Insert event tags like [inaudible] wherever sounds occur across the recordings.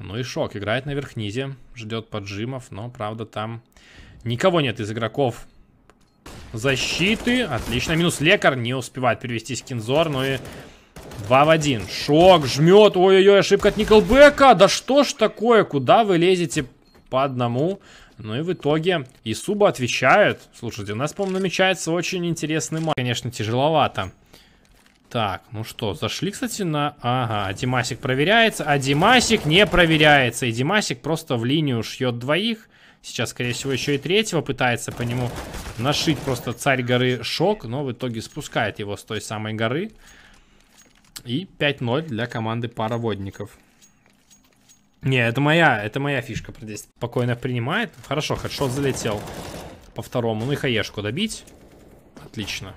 Ну и Шок играет на верхнизе, ждет поджимов, но, правда, там никого нет из игроков защиты. Отлично, минус лекар не успевает перевести скинзор, ну и 2 в 1. Шок жмет, ой-ой-ой, ошибка от Николбека, да что ж такое, куда вы лезете по одному? Ну и в итоге Исуба отвечает. Слушайте, у нас, по-моему, намечается очень интересный матч. Конечно, тяжеловато. Так, ну что, зашли, кстати, на... Ага, Димасик проверяется, а Димасик не проверяется. И Димасик просто в линию шьет двоих. Сейчас, скорее всего, еще и третьего пытается по нему нашить просто царь горы шок, но в итоге спускает его с той самой горы. И 5-0 для команды пароводников. Не, это моя, это моя фишка. Здесь спокойно принимает. Хорошо, хедшот залетел по второму. Ну и хаешку добить. Отлично.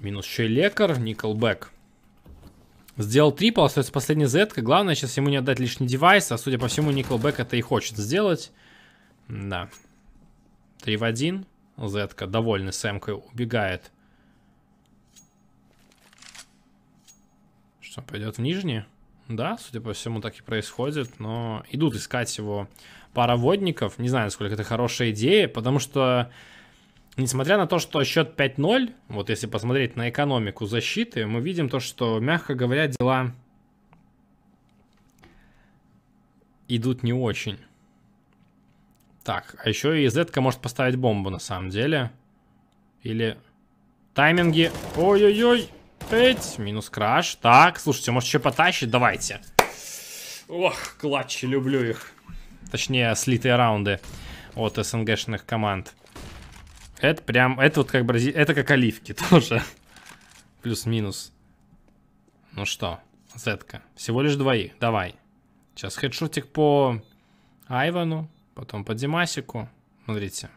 Минус еще и лекар, никлбэк. Сделал трипл, остается последняя зетка. Главное сейчас ему не отдать лишний девайс, а судя по всему, Николбек это и хочет сделать. Да. 3 в 1. Зетка, довольный Сэмкой, убегает. Что, пойдет в нижний? Да, судя по всему, так и происходит, но идут искать его пароводников. Не знаю, насколько это хорошая идея, потому что Несмотря на то, что счет 5-0, вот если посмотреть на экономику защиты, мы видим то, что, мягко говоря, дела идут не очень. Так, а еще и z может поставить бомбу на самом деле. Или тайминги. Ой-ой-ой. Эть, минус краш. Так, слушайте, может еще потащить? Давайте. Ох, клатчи, люблю их. Точнее, слитые раунды от СНГшных команд. Это прям, это вот как брази... это как оливки [laughs] тоже. Плюс-минус. Ну что, зетка. Всего лишь двоих, давай. Сейчас хедшотик по Айвану, потом по Димасику. Смотрите.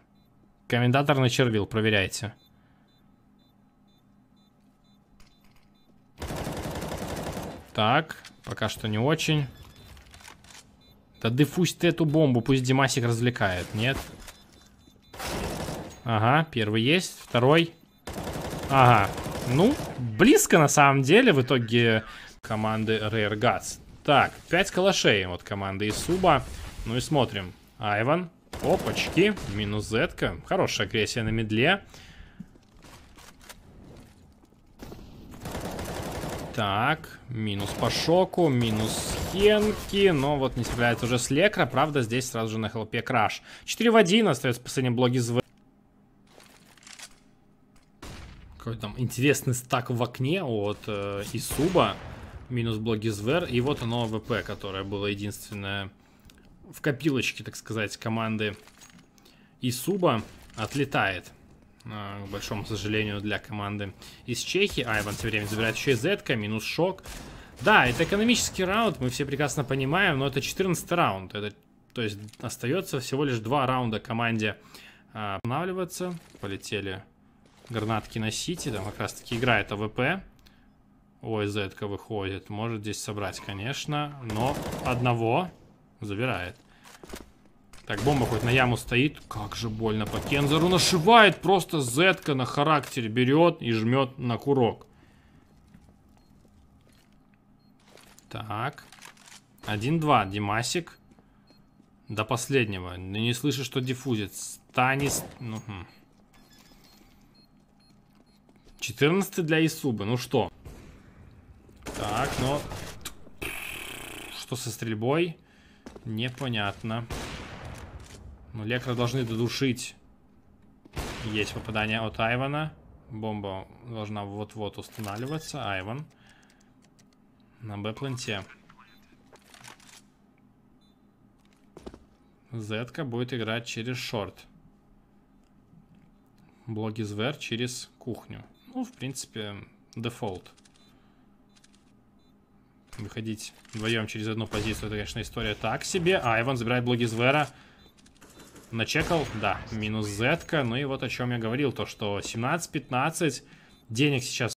Комендатор начервил, проверяйте. Так, пока что не очень. Да дефусь ты эту бомбу, пусть Димасик развлекает, нет? Нет. Ага, первый есть, второй. Ага. Ну, близко на самом деле в итоге команды Rare Guts. Так, пять калашей вот команды Исуба. Ну и смотрим. Айван. Опачки. Минус зетка. Хорошая агрессия на медле. Так, минус по шоку, минус Хенки, но вот не справляется уже с Лекра, правда здесь сразу же на хлопе краш. 4 в 1 остается последний блоги из В. какой-то там интересный стак в окне от э, Исуба, минус Блогизвер, и вот оно ВП, которое было единственное в копилочке, так сказать, команды Исуба, отлетает. Э, к большому сожалению для команды из Чехии. Айван все время забирает еще и Зетка, минус Шок. Да, это экономический раунд, мы все прекрасно понимаем, но это 14 раунд. Это, то есть остается всего лишь два раунда команде а, останавливаться. Полетели гранатки носите, Сити. Там как раз таки играет АВП. Ой, ОСЗ выходит. Может здесь собрать, конечно. Но одного забирает. Так, бомба хоть на яму стоит. Как же больно по Кензеру нашивает. Просто Зетка на характере берет и жмет на курок. Так. 1-2. Димасик. До последнего. Не слышу, что диффузит. Станис... Ну, хм. 14 для Исубы. Ну что? Так, но... Ну, что со стрельбой? Непонятно. Ну, Лекра должны додушить. Есть попадание от Айвана. Бомба должна вот-вот устанавливаться. Айван. На Б-планте. Зетка будет играть через шорт. Блоги Звер через кухню. Ну, в принципе, дефолт. Выходить вдвоем через одну позицию, это, конечно, история так себе. А, Иван забирает блоги Звера. Начекал, да, минус зетка. Ну и вот о чем я говорил, то что 17-15 денег сейчас